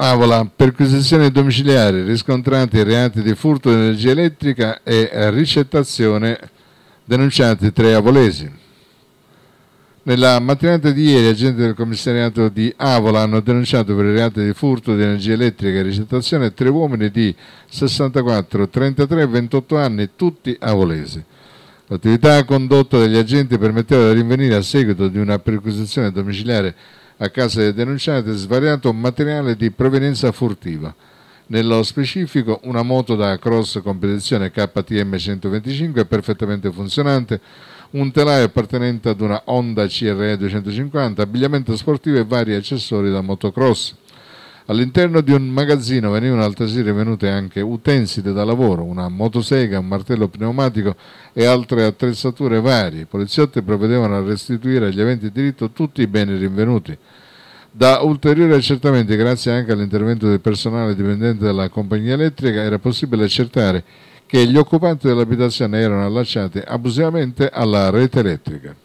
Avola, perquisizione domiciliare, riscontrati reati di furto di energia elettrica e ricettazione denunciati tre avolesi. Nella mattinata di ieri agenti del commissariato di Avola hanno denunciato per i reati di furto di energia elettrica e ricettazione tre uomini di 64, 33 e 28 anni, tutti avolesi. L'attività condotta dagli agenti permetteva di rinvenire a seguito di una perquisizione domiciliare a casa del denunciante svariato materiale di provenienza furtiva. Nello specifico una moto da cross competizione KTM 125 perfettamente funzionante, un telaio appartenente ad una Honda CRE 250, abbigliamento sportivo e vari accessori da motocross. All'interno di un magazzino venivano altresì rinvenute anche utensili da lavoro, una motosega, un martello pneumatico e altre attrezzature varie. I poliziotti provvedevano a restituire agli aventi diritto tutti i beni rinvenuti. Da ulteriori accertamenti, grazie anche all'intervento del personale dipendente dalla compagnia elettrica, era possibile accertare che gli occupanti dell'abitazione erano allacciati abusivamente alla rete elettrica.